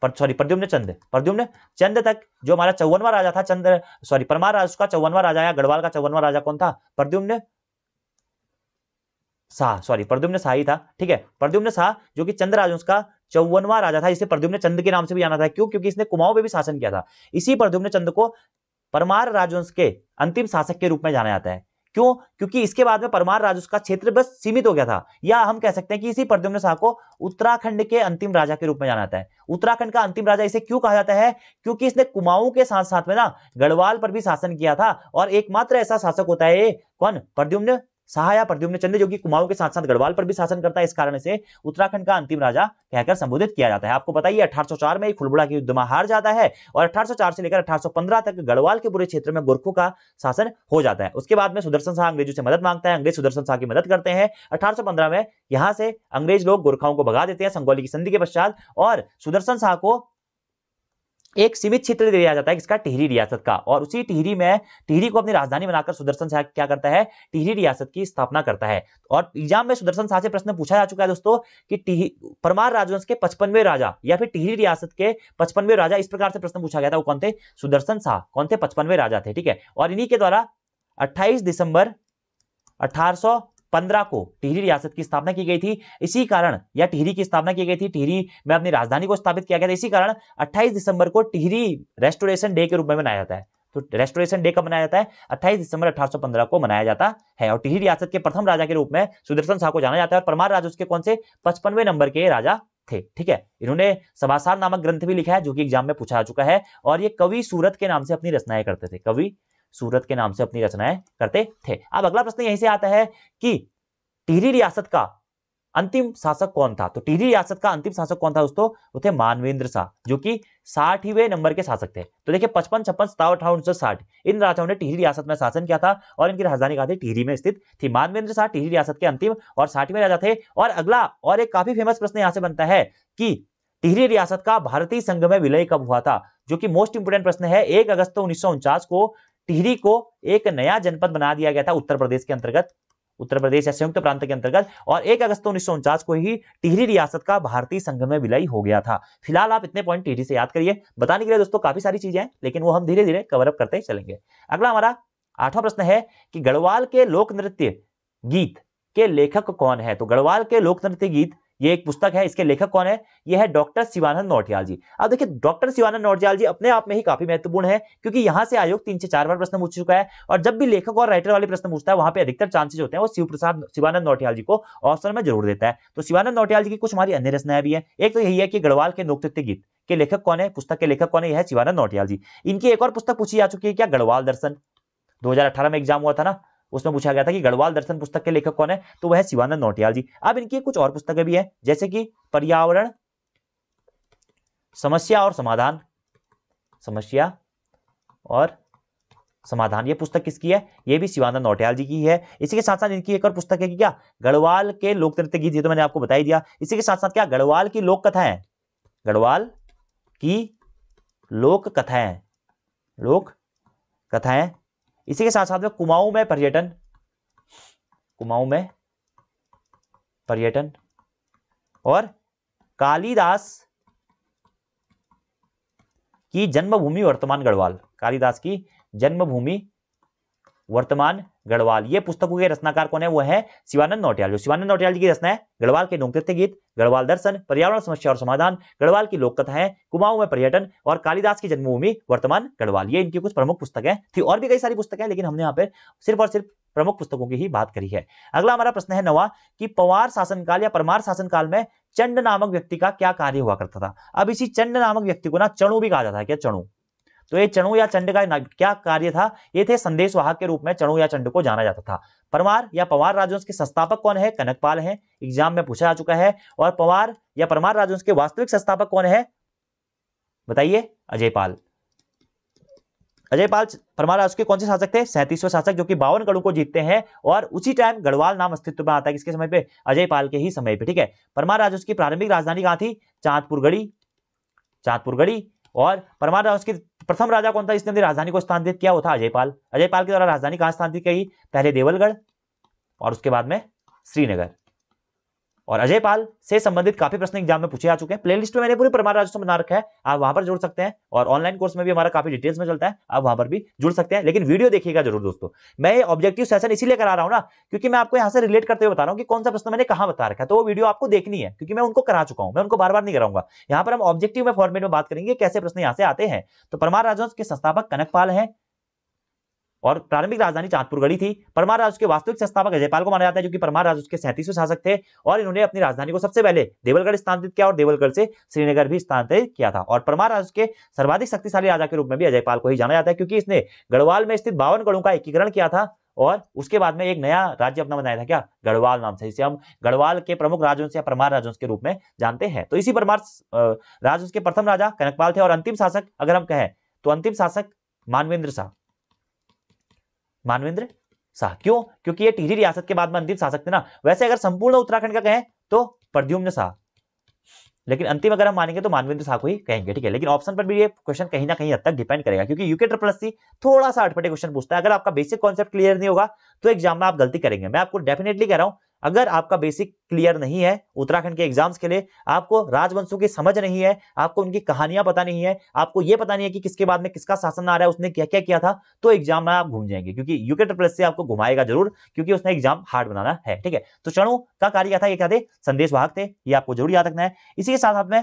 पर सॉरी प्रद्युम्न चंद प्रद्युम्न चंद तक जो हमारा चौवनवा राजा था चंद्र सॉरी परमार राज का चौवनवा राजा या गढ़वाल का चौवनवा राजा कौन था प्रद्युम्न शाह सॉरी प्रद्युम्न शाह ही था ठीक है प्रद्युम्न शाह जो कि चंद्र राजवंश का चौवनवा राजा था इसे प्रद्युम्न चंद के नाम से भी जाना था क्यों क्योंकि इसने कुमाऊं पे भी शासन किया था इसी प्रद्युम्न चंद को परमार राजवंश के अंतिम शासक के रूप में जाना जाता है क्यों क्योंकि इसके बाद में परमार राज उसका क्षेत्र बस सीमित हो गया था या हम कह सकते हैं कि इसी प्रद्युम्न शाह को उत्तराखंड के अंतिम राजा के रूप में जाना जाता है उत्तराखंड का अंतिम राजा इसे क्यों कहा जाता है क्योंकि इसने कुमाऊं के साथ साथ में ना गढ़वाल पर भी शासन किया था और एकमात्र ऐसा शासक होता है कौन प्रद्युम्न सहाया प्रद्युम्न चंद्र जोगी कुमाऊं के साथ साथ गढ़वाल पर भी शासन करता है इस कारण से उत्तराखंड का अंतिम राजा कहकर संबोधित किया जाता है आपको बताइए 1804 में खुलबुड़ा के युद्ध में हार जाता है और 1804 से लेकर 1815 तक गढ़वाल के पूरे क्षेत्र में गोरखों का शासन हो जाता है उसके बाद में सुदर्शन शाह अंग्रेजों से मदद मांगता है अंग्रेज सुदर्शन शाह की मदद करते हैं अठारह में यहाँ से अंग्रेज लोग गोरखाओं को भगा देते हैं संगोली की संधि के पश्चात और सुदर्शन शाह को एक सीमित क्षेत्र दिया जाता है किसका टिहरी रियासत का और उसी टिहरी में टिहरी को अपनी राजधानी बनाकर सुदर्शन शाह क्या करता है टिहरी रियासत की स्थापना करता है और एग्जाम में सुदर्शन शाह से प्रश्न पूछा जा चुका है दोस्तों कि परमार राजवंश के पचपनवे राजा या फिर टिहरी रियासत के पचपनवे राजा इस प्रकार से प्रश्न पूछा गया था वो कौन थे सुदर्शन शाह कौन थे पचपनवे राजा थे ठीक है और इन्हीं के द्वारा अट्ठाईस दिसंबर अठारह पंद्रह को टिहरी रियासत की स्थापना की गई थी इसी कारण या टिहरी की स्थापना की गई थी टिहरी में अपनी राजधानी को स्थापित किया गया था इसी कारण अट्ठाईस दिसंबर को टिहरी रेस्टोरेशन डे के रूप में मनाया जाता है तो रेस्टोरेशन डे कब मनाया जाता है 28 दिसंबर 1815 को मनाया जाता है और टिहरी रियासत के प्रथम राजा के रूप में सुदर्शन शाह को जाना जाता है और परमार राज उसके कौन से पचपनवे नंबर के राजा थे ठीक है इन्होंने सभासार नामक ग्रंथ भी लिखा है जो कि एग्जाम में पूछा जा चुका है और ये कवि सूरत के नाम से अपनी रचनाएं करते थे कवि सूरत के नाम से अपनी रचनाएं करते थे अब अगला प्रश्न यहीं से आता है कि टिहरी रियासत का अंतिम शासक कौन था तो टिहरी रियासत का अंतिम शासक कौन था दोस्तों वो थे मानवेंद्र शाह जो कि साठवें नंबर के शासक थे तो देखिए पचपन छप्पन सतावन अठावन सौ साठ इन राजाओं ने टिहरी रियासत में शासन किया था और इनकी राजधानी कहा थी टिहरी में स्थित थी मानवेंद्र शाह टिहरी रियासत के अंतिम और साठवें राजा थे और अगला और एक काफी फेमस प्रश्न यहाँ से बनता है कि टिहरी रियासत का भारतीय संघ में विलय कब हुआ था जो कि मोस्ट इंपोर्टेंट प्रश्न है एक अगस्त उन्नीस को टिहरी को एक नया जनपद बना दिया गया था उत्तर प्रदेश के अंतर्गत उत्तर प्रदेश या संयुक्त प्रांत के अंतर्गत और एक अगस्त उन्नीस को ही टिहरी रियासत का भारतीय संघ में विलय हो गया था फिलहाल आप इतने पॉइंट टिहरी से याद करिए बताने के लिए दोस्तों काफी सारी चीजें हैं लेकिन वो हम धीरे धीरे कवरअप करते चलेंगे अगला हमारा आठवां प्रश्न है कि गढ़वाल के लोक नृत्य गीत के लेखक कौन है तो गढ़वाल के लोक नृत्य गीत ये एक पुस्तक है इसके लेखक कौन है ये है डॉक्टर शिवानंद नौटियाल जी अब देखिए डॉक्टर शिवानंद नौटियाल जी अपने आप में ही काफी महत्वपूर्ण है क्योंकि यहाँ से आयोग तीन से चार बार प्रश्न पूछ चुका है और जब भी लेखक और राइटर वाले प्रश्न पूछता है वहां पर अधिकतर चांसेस होते हैं वो शिव प्रसाद शिवानंद नौटियाल जी को ऑप्शन में जरूर देता है तो शिवानंद नौटियाल जी की कुछ हमारी अन्य रचनाएं भी है एक तो यही है कि गढ़वाल के नोकतृत्व गीत के लेखक कौन है पुस्तक के लेखक कौन है यह है शिवानंद नौटियाल जी इनकी एक और पुस्तक पूछी जा चुकी है क्या गढ़वाल दर्शन 2018 में एग्जाम हुआ था ना उसमें पूछा गया था कि गढ़वाल दर्शन पुस्तक के लेखक कौन है तो वह शिवानंद नौटियाल जी अब इनकी कुछ और पुस्तकें भी है जैसे कि पर्यावरण समस्या और समाधान समस्या और समाधान ये पुस्तक किसकी है ये भी शिवानंद नौटियाल जी की है इसी के साथ साथ इनकी एक और पुस्तक है कि क्या गढ़वाल के लोक नृत्य गीत ये तो मैंने आपको बताई दिया इसी के साथ साथ क्या गढ़वाल की लोक कथाएं गढ़वाल की लोक कथाएं लोक कथाएं इसी के साथ साथ में कुमाऊं में पर्यटन कुमाऊं में पर्यटन और कालिदास की जन्मभूमि वर्तमान गढ़वाल कालिदास की जन्मभूमि वर्तमान गढ़वाल ये पुस्तकों के रचनाकार कौन है वो है शिवानंद नौटियाल जो शिवानंद नौटियाल जी की रचना है गढ़वाल के नौकृत्य गीत गढ़वाल दर्शन पर्यावरण समस्या और समाधान गढ़वाल की लोक है कुमाऊं में पर्यटन और कालिदास की जन्मभूमि वर्तमान गढ़वाल ये इनकी कुछ प्रमुख पुस्तकें थी और भी कई सारी पुस्तकें लेकिन हमने यहाँ पर सिर्फ और सिर्फ प्रमुख पुस्तकों की ही बात करी है अगला हमारा प्रश्न है नवा कि पवार शासनकाल या परमार शासनकाल में चंड नामक व्यक्ति का क्या कार्य हुआ करता था अब इसी चंड नामक व्यक्ति को ना चणु भी कहा जाता है क्या चणु तो ये चणु या चंड का क्या कार्य था ये थे संदेश वाहक के रूप में चणु या चंड को जाना जाता था परमार या पवार राजवंश के संस्थापक कौन है कनकपाल है एग्जाम में पूछा जा चुका है और पवार या परमार राजवंश के वास्तविक संस्थापक कौन है बताइए अजयपाल अजयपाल परमार राजवंश के कौन से शासक थे सैंतीसवें शासक जो कि बावन गढ़ों को जीतते हैं और उसी टाइम गढ़वाल नाम अस्तित्व में आता है किसके समय पे अजयपाल के ही समय पे ठीक है परमार राजवंश की प्रारंभिक राजधानी कहाँ थी चांदपुर गढ़ी चांदपुर गढ़ी और परमार राजवंश की प्रथम राजा कौन था इसने अपनी राजधानी को स्थानांतरित किया वो था अजयपाल अजयपाल के द्वारा राजधानी कहाँ स्थानांतरित की पहले देवलगढ़ और उसके बाद में श्रीनगर और अजय पाल से संबंधित काफी प्रश्न एग्जाम में पूछे आ चुके हैं प्लेलिस्ट में मैंने पूरी परमार राजस्व बना रखा है आप वहां पर जुड़ सकते हैं और ऑनलाइन कोर्स में भी हमारा काफी डिटेल्स में चलता है आप वहां पर भी जुड़ सकते हैं लेकिन वीडियो देखिएगा जरूर दोस्तों मैं ये ऑब्जेक्टिव सेशन इसीलिए करा रहा हूँ ना क्योंकि मैं आपको यहाँ से रिलेट करते हुए बता रहा हूँ कि कौन सा प्रश्न मैंने कहा बता रखा है तो वो वीडियो आपको देखनी है क्योंकि मैं उनको करा चुका हूँ मैं उनको बार बार नहीं कराऊंगा यहाँ पर हम ऑब्जेक्टिव में फॉर्मेट में बात करेंगे कैसे प्रश्न यहाँ से आते हैं तो परमार राजस्व के संस्थापक पाल है और प्रारंभिक राजधानी गढ़ी थी परमार राज के वास्तविक संस्थापक अजयपाल को माना जाता है जो कि परमार राज के सैंतीसवें शासक थे और इन्होंने अपनी राजधानी को सबसे पहले देवलगढ़ स्थानांतरित किया और देवलगढ़ से श्रीनगर भी स्थानांतरित किया था और परमार राज के सर्वाधिक शक्तिशाली राजा के रूप में भी अजयपाल को ही जाना जाता है क्योंकि इसने गढ़वाल में स्थित बावन गढ़ों का एकीकरण किया था और उसके बाद में एक नया राज्य अपना बनाया था क्या गढ़वाल नाम से इसे हम गढ़वाल के प्रमुख राजवंश या परमार राजवंश के रूप में जानते हैं तो इसी परमार राजवंश के प्रथम राजा कनकपाल थे और अंतिम शासक अगर हम कहें तो अंतिम शासक मानवेंद्र शाह मानवेंद्र शाह क्यों क्योंकि ये टिहरी रियासत के बाद में अंतिम शासक थे ना वैसे अगर संपूर्ण उत्तराखंड का कहें तो प्रद्युम्न शाह लेकिन अंतिम अगर हम मानेंगे तो मानवेंद्र शाह को ही कहेंगे ठीक है लेकिन ऑप्शन पर भी ये क्वेश्चन कहीं ना कहीं हद तक डिपेंड करेगा क्योंकि यूके ट्रिपल सी थोड़ा सा अटपटे क्वेश्चन पूछता है अगर आपका बेसिक कॉन्सेप्ट क्लियर नहीं होगा तो एग्जाम में आप गलती करेंगे मैं आपको डेफिनेटली कह रहा हूं अगर आपका बेसिक क्लियर नहीं है उत्तराखंड के एग्जाम्स के लिए आपको राजवंशों की समझ नहीं है आपको उनकी कहानियां पता नहीं है आपको यह पता नहीं है कि किसके बाद में किसका शासन आ रहा है उसने क्या क्या किया था तो एग्जाम में आप घूम जाएंगे क्योंकि यूके ट्रिपल से आपको घुमाएगा जरूर क्योंकि उसने एग्जाम हार्ड बनाना है ठीक है तो चणु का कार्य क्या था ये क्या थे संदेश वाहक थे ये आपको जरूर याद रखना है इसी के साथ साथ में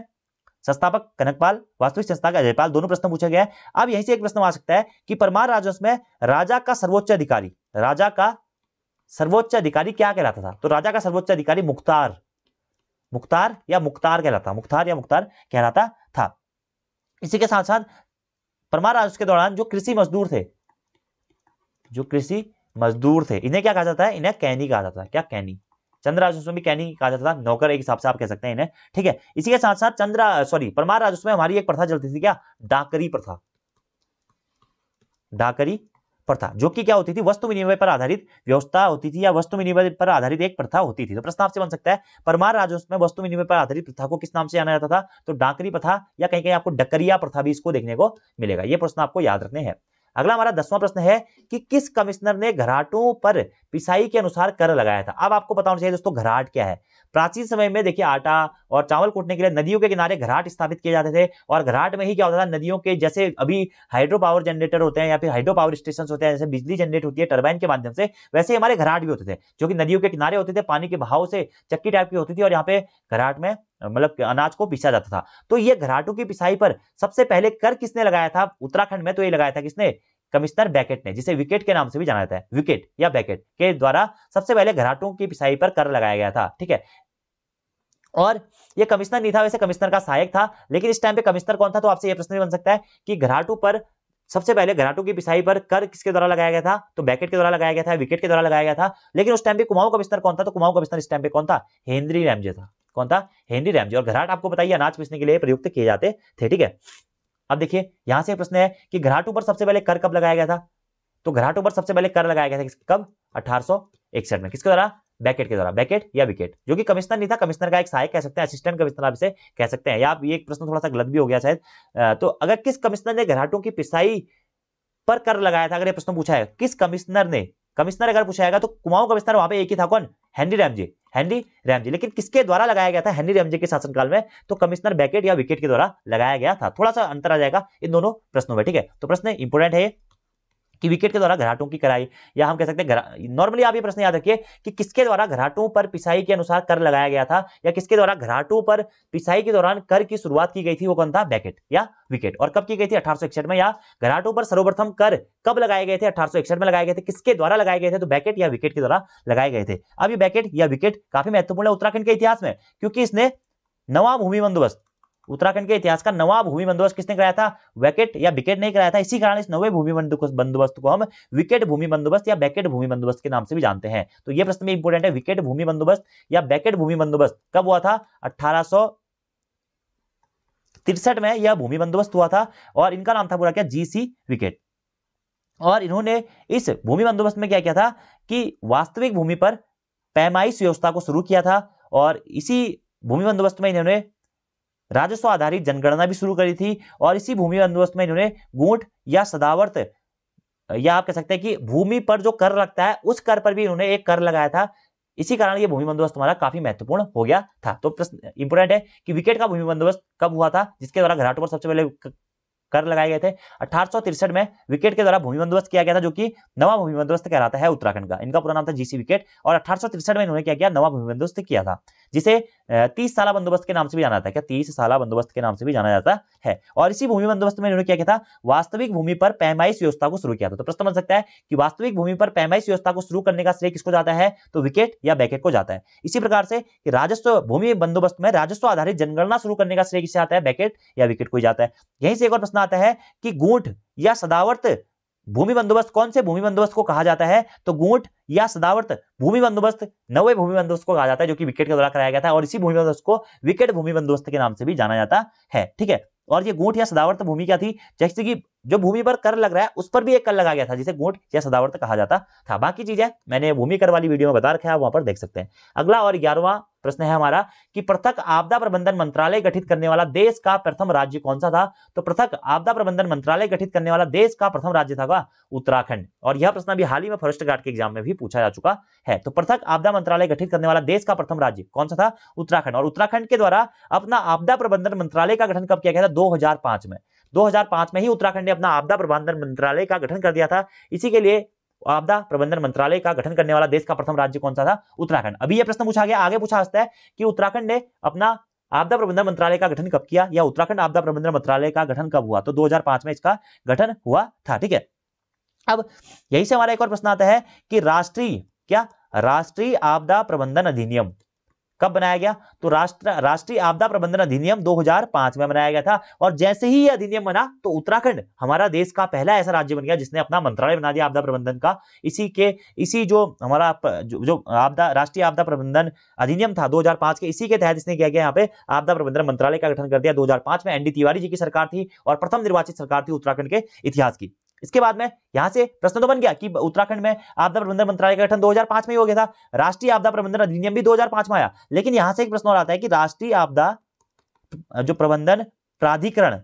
संस्थापक कनकपाल वास्तविक संस्था का अजयपाल दोनों प्रश्न पूछा गया है अब यहीं से एक प्रश्न आ सकता है कि परमार राजवंश में राजा का सर्वोच्च अधिकारी राजा का सर्वोच्च अधिकारी क्या कहलाता था तो राजा का सर्वोच्च अधिकारी मुख्तार मुख्तार या मुख्तार कहलाता मुख्तार या मुख्तार कहलाता था इसी के साथ साथ परमार राज के दौरान जो कृषि मजदूर थे जो कृषि मजदूर थे इन्हें क्या कहा जाता है इन्हें कैनी कहा जाता है क्या कैनी चंद्र राजस्व में कैनी कहा जाता था नौकर एक हिसाब से आप कह सकते हैं इन्हें ठीक है इसी के साथ साथ चंद्र सॉरी परमार राजस्व में हमारी एक प्रथा चलती थी क्या डाकरी प्रथा डाकरी प्रथा जो कि क्या होती थी वस्तु विनिमय पर आधारित व्यवस्था होती थी या वस्तु विनिमय पर आधारित एक प्रथा होती थी तो प्रश्न आपसे बन सकता है परमार राजवंश में वस्तु विनिमय पर आधारित प्रथा को किस नाम से जाना जाता था तो डाकरी प्रथा या कहीं कहीं आपको डकरिया प्रथा भी इसको देखने को मिलेगा ये प्रश्न आपको याद रखने हैं अगला हमारा दसवां प्रश्न है कि किस कमिश्नर ने घराटों पर पिसाई के अनुसार कर लगाया था अब आपको बताना चाहिए दोस्तों घराट क्या है प्राचीन समय में देखिए आटा और चावल कूटने के लिए नदियों के किनारे घराट स्थापित किए जाते थे और घराट में ही क्या होता था नदियों के जैसे अभी हाइड्रो पावर जनरेटर होते हैं या फिर हाइड्रो पावर स्टेशन होते हैं जैसे बिजली जनरेट होती है टर्बाइन के माध्यम से वैसे हमारे घराट भी होते थे जो कि नदियों के किनारे होते थे पानी के बहाव से चक्की टाइप की होती थी और यहाँ पे घराट में मतलब अनाज को पीसा जाता था तो ये घराटों की पिसाई पर सबसे पहले कर किसने लगाया था उत्तराखंड में तो ये लगाया था किसने कमिश्नर बैकेट ने जिसे विकेट के नाम से भी जाना जाता है विकेट या बैकेट के द्वारा सबसे पहले घराटों की पिसाई पर कर लगाया गया था ठीक है और ये कमिश्नर नहीं था वैसे कमिश्नर का सहायक था लेकिन इस टाइम पे कमिश्नर कौन था तो आपसे ये प्रश्न बन सकता है कि घराटू पर सबसे पहले घराटू की पिसाई पर कर किसके द्वारा लगाया गया था तो बैकेट के द्वारा लगाया गया था विकेट के द्वारा लगाया गया था लेकिन उस टाइम पे कुमाऊं कमिश्नर कौन था तो कुमाऊं कमिश्नर इस टाइम पे कौन था हेनरी रैमजे था कौन था हेनरी रैमजे और घराट आपको बताइए अनाज पीसने के लिए प्रयुक्त किए जाते थे ठीक है अब देखिए यहां से प्रश्न है कि घराटू पर सबसे पहले कर कब लगाया गया था तो घराटों पर सबसे पहले कर लगाया गया था कब अठारह में किसके द्वारा बैकेट के द्वारा बैकेट या विकेट जो कि कमिश्नर नहीं था कमिश्नर का एक सहायक कह सकते हैं असिस्टेंट कमिश्नर आप इसे कह सकते हैं या आप ये प्रश्न थोड़ा सा गलत भी हो गया शायद तो अगर किस कमिश्नर ने घराटों की पिसाई पर कर लगाया था अगर ये प्रश्न पूछा है किस कमिश्नर ने कमिश्नर अगर पूछा जाएगा तो कुमाऊं कमिश्नर वहां पे एक ही था कौन हेनरी रैमजी हेनरी रैमजी लेकिन किसके द्वारा लगाया गया था हेनरी रैमजी के शासनकाल में तो कमिश्नर बैकेट या विकेट के द्वारा लगाया गया था थोड़ा सा अंतर आ जाएगा इन दोनों प्रश्नों में ठीक है तो प्रश्न इंपोर्टेंट है कि विकेट के द्वारा घराटों की कराई या हम कह सकते हैं नॉर्मली आप ये प्रश्न याद रखिए कि किसके द्वारा घराटों पर पिसाई के अनुसार कर लगाया गया था या किसके द्वारा घराटों पर पिसाई के दौरान कर की शुरुआत की गई थी वो कौन था बैकेट या विकेट और कब की गई थी अठारह में या घराटों पर सर्वप्रथम कर कब लगाए गए थे अठारह में लगाए गए थे किसके द्वारा लगाए गए थे तो बैकेट या विकेट के द्वारा लगाए गए थे अब ये बैकेट या विकेट काफी महत्वपूर्ण है उत्तराखंड के इतिहास में क्योंकि इसने नवा भूमि बंदोबस्त उत्तराखंड के इतिहास का नवा भूमि बंदोबस्त किसने कराया था वैकेट या विकेट नहीं कराया था इसी कारण इस नवे भूमि बंदोबस्त को हम विकेट भूमि बंदोबस्त या बैकेट भूमि बंदोबस्त के नाम से भी जानते हैं तो यह प्रश्न भी इंपोर्टेंट है विकेट भूमि बंदोबस्त या बैकेट भूमि बंदोबस्त कब हुआ था अठारह तिरसठ में यह भूमि बंदोबस्त हुआ था और इनका नाम था पूरा क्या जीसी विकेट और इन्होंने इस भूमि बंदोबस्त में क्या किया था कि वास्तविक भूमि पर पैमाइश व्यवस्था को शुरू किया था और इसी भूमि बंदोबस्त में इन्होंने राजस्व आधारित जनगणना भी शुरू करी थी और इसी भूमि बंदोबस्त में इन्होंने गूंट या सदावर्त या आप कह सकते हैं कि भूमि पर जो कर लगता है उस कर पर भी इन्होंने एक कर लगाया था इसी कारण ये भूमि बंदोबस्त हमारा काफी महत्वपूर्ण हो गया था तो प्रश्न इंपोर्टेंट है कि विकेट का भूमि बंदोबस्त कब हुआ था जिसके द्वारा घराटों पर सबसे पहले कर लगाए गए थे अठारह में विकेट के द्वारा भूमि बंदोबस्त किया गया था जो कि नवा भूमि बंदोबस्त कहलाता है उत्तराखंड का इनका पूरा नाम था जीसी विकेट और अठारह में इन्होंने क्या किया नवा भूमि बंदोबस्त किया था जिसे तीस साल बंदोबस्त के नाम से भी जाना जाता है क्या तीस साल बंदोबस्त के नाम से भी जाना जाता है और इसी भूमि बंदोबस्त में इन्होंने क्या किया था वास्तविक भूमि पर पैमाइश व्यवस्था को शुरू किया था तो प्रश्न बन सकता है कि वास्तविक भूमि पर पैमाइश व्यवस्था को शुरू करने का श्रेय किसको जाता है तो विकेट या बैकेट को जाता है इसी प्रकार से राजस्व भूमि बंदोबस्त में राजस्व आधारित जनगणना शुरू करने का श्रेय किसे आता है बैकेट या विकेट को जाता है यहीं से एक और प्रश्न आता है कि गूंठ या सदावर्त भूमि बंदोबस्त कौन से भूमि बंदोबस्त को कहा जाता है तो गूंट या सदावर्त भूमि बंदोबस्त नवे भूमि बंदोबस्त को कहा जाता है जो कि विकेट के द्वारा कराया गया था और इसी भूमि बंदोबस्त को विकेट भूमि बंदोबस्त के नाम से भी जाना जाता है ठीक है और ये गोट या सदावर्त भूमि क्या थी जैसे कि जो भूमि पर कर लग रहा है उस पर भी एक कर लगा गया था जिसे गोट या सदावर्त कहा जाता था बाकी चीजें मैंने भूमि कर वाली वीडियो में बता रखा है वहां पर देख सकते हैं अगला और ग्यारहवा प्रश्न है हमारा कि पृथक आपदा प्रबंधन मंत्रालय गठित करने वाला देश का प्रथम राज्य कौन सा था तो पृथक आपदा प्रबंधन मंत्रालय गठित करने वाला देश का प्रथम राज्य था उत्तराखंड और यह प्रश्न अभी हाल ही में फॉरेस्ट गार्ड के एग्जाम में भी पूछा जा चुका है तो पृथक आपदा मंत्रालय गठित करने वाला देश का प्रथम राज्य कौन सा था उत्तराखंड और उत्तराखंड के द्वारा अपना आपदा प्रबंधन मंत्रालय का गठन कब किया गया था 2005 में 2005 में ही उत्तराखंड ने अपना आपदा प्रबंधन मंत्रालय का गठन कर दिया था इसी के लिए आपदा प्रबंधन मंत्रालय का गठन करने वाला देश का प्रथम राज्य कौन सा था उत्तराखंड अभी यह प्रश्न पूछा गया आगे पूछा जाता है कि उत्तराखंड ने अपना आपदा प्रबंधन मंत्रालय का गठन कब किया या उत्तराखंड आपदा प्रबंधन मंत्रालय का गठन कब हुआ तो 2005 में इसका गठन हुआ था ठीक है अब यही से हमारा एक और प्रश्न आता है कि राष्ट्रीय क्या राष्ट्रीय आपदा प्रबंधन अधिनियम कब बनाया गया तो राष्ट्र राष्ट्रीय आपदा प्रबंधन अधिनियम 2005 में बनाया गया था और जैसे ही यह अधिनियम बना तो उत्तराखंड हमारा देश का पहला ऐसा राज्य बन गया जिसने अपना मंत्रालय बना दिया आपदा प्रबंधन का इसी के इसी जो हमारा जो आपदा राष्ट्रीय आपदा प्रबंधन अधिनियम था 2005 के इसी के तहत इसने किया गया यहाँ पे आपदा प्रबंधन मंत्रालय का गठन कर दिया दो में एनडी तिवारी जी की सरकार थी और प्रथम निर्वाचित सरकार थी उत्तराखंड के इतिहास की इसके बाद में यहां से प्रश्न तो बन गया कि उत्तराखंड में आपदा प्रबंधन मंत्रालय का गठन 2005 में हो गया था राष्ट्रीय आपदा प्रबंधन अधिनियम भी 2005 में आया लेकिन यहां से एक प्रश्न और आता है कि राष्ट्रीय आपदा जो प्रबंधन प्राधिकरण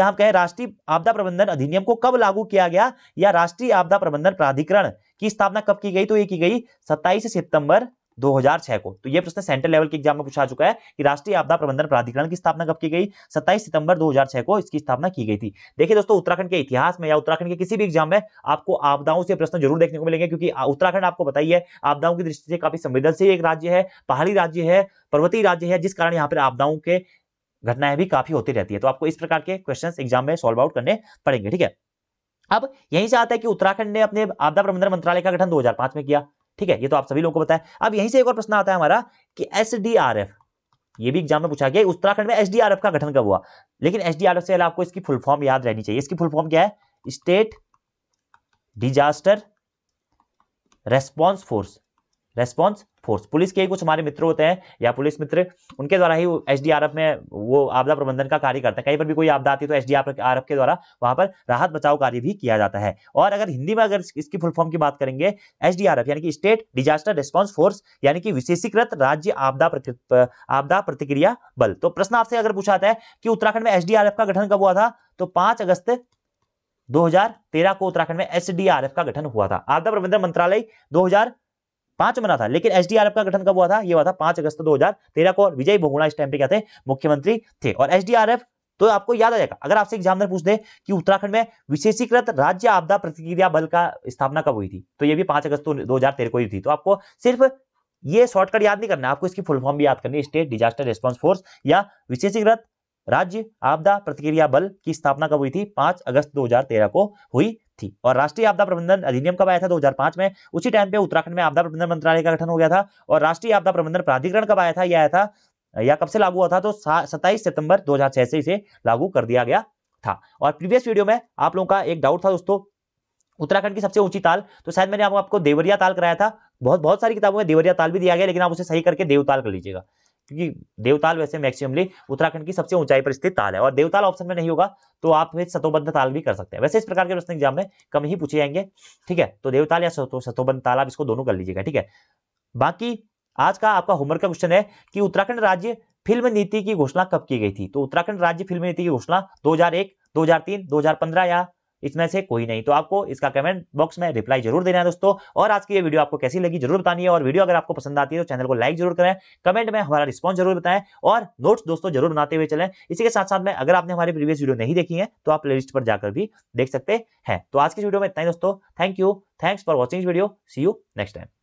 या हम कहें राष्ट्रीय आपदा प्रबंधन अधिनियम को कब लागू किया गया या राष्ट्रीय आपदा प्रबंधन प्राधिकरण की स्थापना कब की गई तो ये की गई सत्ताईस सितंबर 2006 को तो यह प्रश्न सेंट्रल लेवल के एग्जाम में पूछा चुका है कि राष्ट्रीय आपदा प्रबंधन प्राधिकरण की स्थापना कब की गई 27 सितंबर 2006 को इसकी स्थापना की गई थी देखिए दोस्तों उत्तराखंड के इतिहास में या उत्तराखंड के किसी भी एग्जाम में आपको आपदाओं से प्रश्न जरूर देखने को मिलेंगे क्योंकि उत्तराखंड आपको बताइए आपदाओं की दृष्टि से काफी संवेदनशील एक राज्य है पहाड़ी राज्य है पर्वतीय राज्य है जिस कारण यहाँ पर आपदाओं के घटनाएं भी काफी होती रहती है तो आपको इस प्रकार के क्वेश्चन एग्जाम में सॉल्व आउट करने पड़ेंगे ठीक है अब यहीं से आता है कि उत्तराखंड ने अपने आपदा प्रबंधन मंत्रालय का गठन 2005 में किया ठीक है ये तो आप सभी लोगों को बताया अब यहीं से एक और प्रश्न आता है हमारा कि एस ये भी एग्जाम में पूछा गया उत्तराखंड में एस का गठन कब हुआ लेकिन एस से आपको इसकी फुल फॉर्म याद रहनी चाहिए इसकी फुल फॉर्म क्या है state disaster response force response force police के ही कुछ हमारे मित्र होते हैं या पुलिस मित्र उनके द्वारा ही एस में वो आपदा प्रबंधन का कार्य करते हैं कहीं पर भी कोई आपदा आती है तो एस डी के द्वारा वहां पर राहत बचाव कार्य भी किया जाता है और अगर हिंदी में अगर इसकी फुल फॉर्म की बात करेंगे एस यानी कि स्टेट डिजास्टर रिस्पॉन्स फोर्स यानी कि विशेषीकृत राज्य आपदा आपदा प्रतिक्रिया बल तो प्रश्न आपसे अगर पूछा जाता है कि उत्तराखंड में एस का गठन कब हुआ था तो पांच अगस्त 2013 को उत्तराखंड में एसडीआरएफ का गठन हुआ था आपदा प्रबंधन मंत्रालय पांच बना था लेकिन एसडीआरएफ का गठन कब हुआ था यह हुआ था पांच अगस्त दो को विजय भगुणा इस टाइम पे क्या थे मुख्यमंत्री थे और एसडीआरएफ तो आपको याद आ जाएगा अगर आपसे एग्जामिनर पूछ दे कि उत्तराखंड में विशेषीकृत राज्य आपदा प्रतिक्रिया बल का स्थापना कब हुई थी तो ये भी पांच अगस्त दो को ही थी तो आपको सिर्फ ये शॉर्टकट याद नहीं करना आपको इसकी फुल फॉर्म भी याद करनी है स्टेट डिजास्टर रिस्पॉन्स फोर्स या विशेषीकृत राज्य आपदा प्रतिक्रिया बल की स्थापना कब हुई थी पांच अगस्त दो को हुई थी और राष्ट्रीय आपदा प्रबंधन अधिनियम कब आया था 2005 में उसी टाइम पे उत्तराखंड में आपदा प्रबंधन मंत्रालय का गठन हो गया था और राष्ट्रीय आपदा प्रबंधन प्राधिकरण कब आया था यह आया था या कब से लागू हुआ था तो सत्ताईस सितंबर 2006 से इसे लागू कर दिया गया था और प्रीवियस वीडियो में आप लोगों का एक डाउट था दोस्तों उत्तराखंड की सबसे ऊंची ताल तो शायद मैंने आपको देवरिया ताल कराया था बहुत बहुत सारी किताबों में देवरिया ताल भी दिया गया लेकिन आप उसे सही करके देवताल कर लीजिएगा क्योंकि देवताल वैसे मैक्सिमली उत्तराखंड की सबसे ऊंचाई पर स्थित ताल है और देवताल ऑप्शन में नहीं होगा तो आप सतोबद्ध ताल भी कर सकते हैं वैसे इस प्रकार के प्रश्न एग्जाम में कम ही पूछे जाएंगे ठीक है तो देवताल या सतोबद्ध ताल आप इसको दोनों कर लीजिएगा ठीक है बाकी आज का आपका होमवर्क का क्वेश्चन है कि उत्तराखंड राज्य फिल्म नीति की घोषणा कब की गई थी तो उत्तराखंड राज्य फिल्म नीति की घोषणा 2001, 2003, 2015 या इसमें से कोई नहीं तो आपको इसका कमेंट बॉक्स में रिप्लाई जरूर देना है दोस्तों और आज की ये वीडियो आपको कैसी लगी जरूर बतानी है और वीडियो अगर आपको पसंद आती है तो चैनल को लाइक जरूर करें कमेंट में हमारा रिस्पॉन्स जरूर बताएं और नोट्स दोस्तों जरूर बनाते हुए चलें इसी के साथ साथ में अगर आपने हमारी प्रीवियस वीडियो नहीं देखी है तो आप प्ले पर जाकर भी देख सकते हैं तो आज की वीडियो में इतना ही दोस्तों thank you thanks for watching video see you next time